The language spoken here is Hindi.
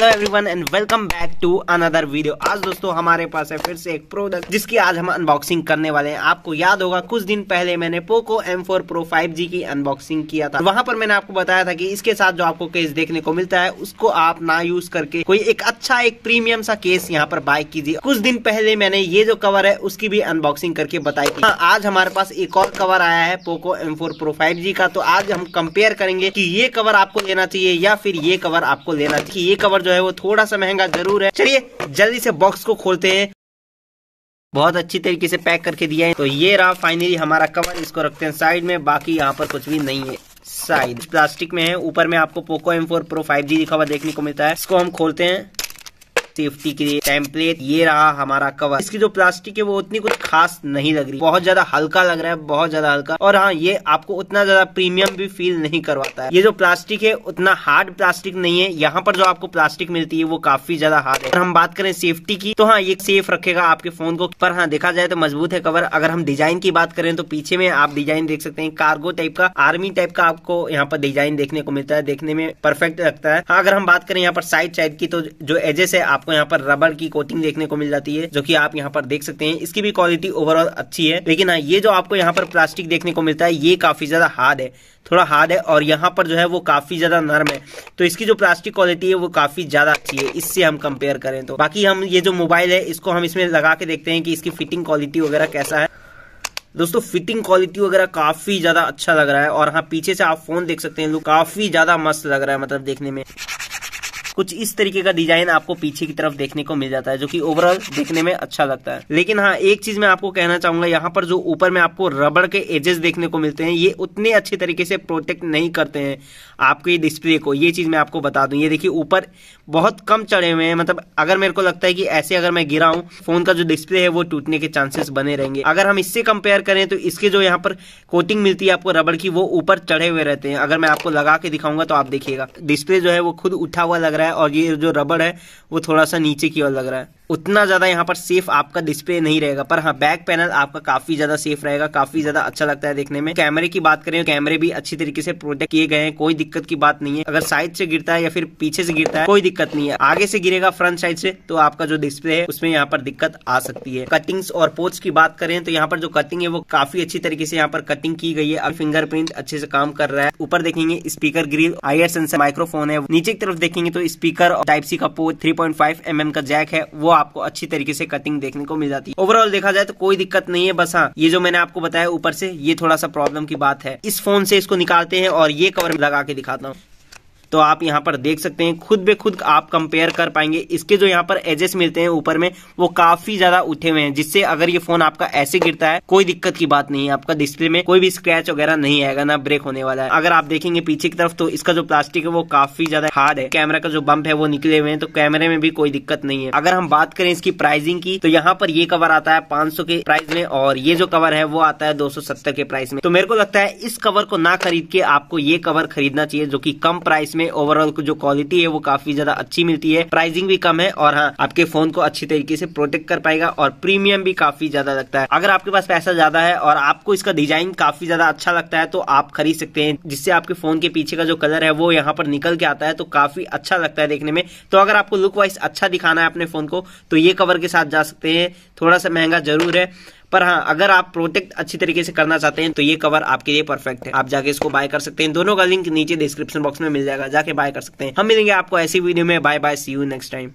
hello everyone and welcome back to another video आज दोस्तों हमारे पास है फिर से एक प्रोडक्ट जिसकी आज हम अनबॉक्सिंग करने वाले हैं आपको याद होगा कुछ दिन पहले मैंने पोको M4 Pro 5G की अनबॉक्सिंग किया था वहां पर मैंने आपको बताया था कि इसके साथ जो आपको केस देखने को मिलता है उसको आप ना यूज करके कोई एक अच्छा एक प्रीमियम सा केस यहाँ पर बाय कीजिए कुछ दिन पहले मैंने ये जो कवर है उसकी भी अनबॉक्सिंग करके बताई थी हाँ, आज हमारे पास एक और कवर आया है Poco M four pro five का तो आज हम कंपेयर करेंगे की ये कवर आपको लेना चाहिए या फिर ये कवर आपको लेना चाहिए ये कवर जो जो है वो थोड़ा सा महंगा जरूर है चलिए जल्दी से बॉक्स को खोलते हैं बहुत अच्छी तरीके से पैक करके दिया है तो ये रहा फाइनली हमारा कवर इसको रखते हैं साइड में बाकी यहाँ पर कुछ भी नहीं है साइड प्लास्टिक में है ऊपर में आपको Poco M four pro five G लिखा हुआ देखने को मिलता है इसको हम खोलते हैं सेफ्टी के लिए टेम्पलेट ये रहा हमारा कवर इसकी जो प्लास्टिक है वो उतनी कुछ खास नहीं लग रही बहुत ज्यादा हल्का लग रहा है बहुत ज्यादा हल्का और हाँ ये आपको उतना ज्यादा प्रीमियम भी फील नहीं करवाता है ये जो प्लास्टिक है उतना हार्ड प्लास्टिक नहीं है यहाँ पर जो आपको प्लास्टिक मिलती है वो काफी ज्यादा हार्ड है और हम बात करें सेफ्टी की तो हाँ ये सेफ रखेगा आपके फोन को पर हाँ देखा जाए तो मजबूत है कवर अगर हम डिजाइन की बात करें तो पीछे में आप डिजाइन देख सकते हैं कार्गो टाइप का आर्मी टाइप का आपको यहाँ पर डिजाइन देखने को मिलता है देखने में परफेक्ट लगता है हाँ अगर हम बात करें यहाँ पर साइड साइड की तो जो एजेस है आपको आपको यहाँ पर रबर की कोटिंग देखने को मिल जाती है जो की आप यहाँ पर देख सकते हैं इसकी भी क्वालिटी ओवरऑल अच्छी है लेकिन हाँ ये जो आपको यहाँ पर प्लास्टिक देखने को मिलता है ये काफी ज्यादा हार्ड है थोड़ा हार्ड है और यहाँ पर जो है वो काफी ज्यादा नरम है तो इसकी जो प्लास्टिक क्वालिटी है वो काफी ज्यादा अच्छी है इससे हम कंपेयर करें तो बाकी हम ये जो मोबाइल है इसको हम इसमें लगा के देखते हैं कि इसकी फिटिंग क्वालिटी वगैरह कैसा है दोस्तों फिटिंग क्वालिटी वगैरह काफी ज्यादा अच्छा लग रहा है और हाँ पीछे से आप फोन देख सकते हैं लुक काफी ज्यादा मस्त लग रहा है मतलब देखने में कुछ इस तरीके का डिजाइन आपको पीछे की तरफ देखने को मिल जाता है जो कि ओवरऑल देखने में अच्छा लगता है लेकिन हाँ एक चीज मैं आपको कहना चाहूंगा यहाँ पर जो ऊपर में आपको रबड़ के एजेस देखने को मिलते हैं ये उतने अच्छे तरीके से प्रोटेक्ट नहीं करते हैं आपके डिस्प्ले को ये चीज मैं आपको बता दू ये देखिए ऊपर बहुत कम चढ़े हुए हैं मतलब अगर मेरे को लगता है कि ऐसे अगर मैं गिरा हूँ फोन का जो डिस्प्ले है वो टूटने के चांसेस बने रहेंगे अगर हम इससे कंपेयर करें तो इसके जो यहाँ पर कोटिंग मिलती है आपको रबड़ की वो ऊपर चढ़े हुए रहते हैं अगर मैं आपको लगा के दिखाऊंगा तो आप देखिएगा डिस्प्ले जो है वो खुद उठा हुआ लग रहा है और ये जो रबड़ है वो थोड़ा सा नीचे की ओर लग रहा है उतना ज़्यादा यहाँ पर सेफ आपका डिस्प्ले नहीं रहेगा पर हाँ बैक पैनल आपका काफी ज़्यादा सेफ रहेगा काफी ज़्यादा अच्छा लगता है देखने में कैमरे की बात करें कैमरे भी अच्छी तरीके से प्रोटेक्ट किए गए हैं कोई दिक्कत की बात नहीं है अगर साइड से गिरता है या फिर पीछे से गिरता है कोई दिक्कत नहीं है आगे से गिरेगा फ्रंट साइड से तो आपका जो डिस्प्ले है उसमें यहाँ पर दिक्कत आ सकती है कटिंग्स और पोच की बात करें तो यहाँ पर जो कटिंग है वो काफी अच्छी तरीके से यहाँ पर कटिंग की गई है अब फिंगरप्रिंट अच्छे से काम कर रहा है ऊपर देखेंगे speaker grille IR sensor microphone है नीचे की तरफ देखेंगे तो स्पीकर टाइप सी का पोच थ्री पॉइंट का जैक है वो आपको अच्छी तरीके से कटिंग देखने को मिल जाती है ओवरऑल देखा जाए तो कोई दिक्कत नहीं है बस हाँ ये जो मैंने आपको बताया ऊपर से ये थोड़ा सा प्रॉब्लम की बात है इस फोन से इसको निकालते हैं और ये कवर लगा के दिखाता हूँ तो आप यहाँ पर देख सकते हैं खुद बे खुद आप कंपेयर कर पाएंगे इसके जो यहाँ पर एजेस मिलते हैं ऊपर में वो काफी ज्यादा उठे हुए हैं जिससे अगर ये फोन आपका ऐसे गिरता है कोई दिक्कत की बात नहीं है आपका डिस्प्ले में कोई भी स्क्रैच वगैरह नहीं आएगा ना ब्रेक होने वाला है अगर आप देखेंगे पीछे की तरफ तो इसका जो प्लास्टिक है वो काफी ज्यादा हार्ड है कैमरा का जो बम्प है वो निकले हुए हैं तो कैमरे में भी कोई दिक्कत नहीं है अगर हम बात करें इसकी प्राइसिंग की तो यहाँ पर ये कवर आता है पांच के प्राइस में और ये जो कवर है वो आता है दो के प्राइस में तो मेरे को लगता है इस कवर को ना खरीद के आपको ये कवर खरीदना चाहिए जो की कम प्राइस में इसमें ओवरऑल जो क्वालिटी है वो काफी ज्यादा अच्छी मिलती है प्राइसिंग भी कम है और हाँ आपके फोन को अच्छी तरीके से प्रोटेक्ट कर पाएगा और प्रीमियम भी काफी ज्यादा लगता है अगर आपके पास पैसा ज्यादा है और आपको इसका डिजाइन काफी ज्यादा अच्छा लगता है तो आप खरीद सकते हैं जिससे आपके फोन के पीछे का जो कलर है वो यहाँ पर निकल के आता है तो काफी अच्छा लगता है देखने में तो अगर आपको लुक वाइज अच्छा दिखाना है अपने फोन को तो ये कवर के साथ जा सकते हैं थोड़ा सा महंगा जरूर है पर हाँ अगर आप प्रोटेक्ट अच्छी तरीके से करना चाहते हैं तो ये कवर आपके लिए परफेक्ट है आप जाके इसको बाय कर सकते हैं दोनों का लिंक नीचे डिस्क्रिप्शन बॉक्स में मिल जाएगा जाके बाय कर सकते हैं हम मिलेंगे आपको ऐसी वीडियो में bye bye see you next time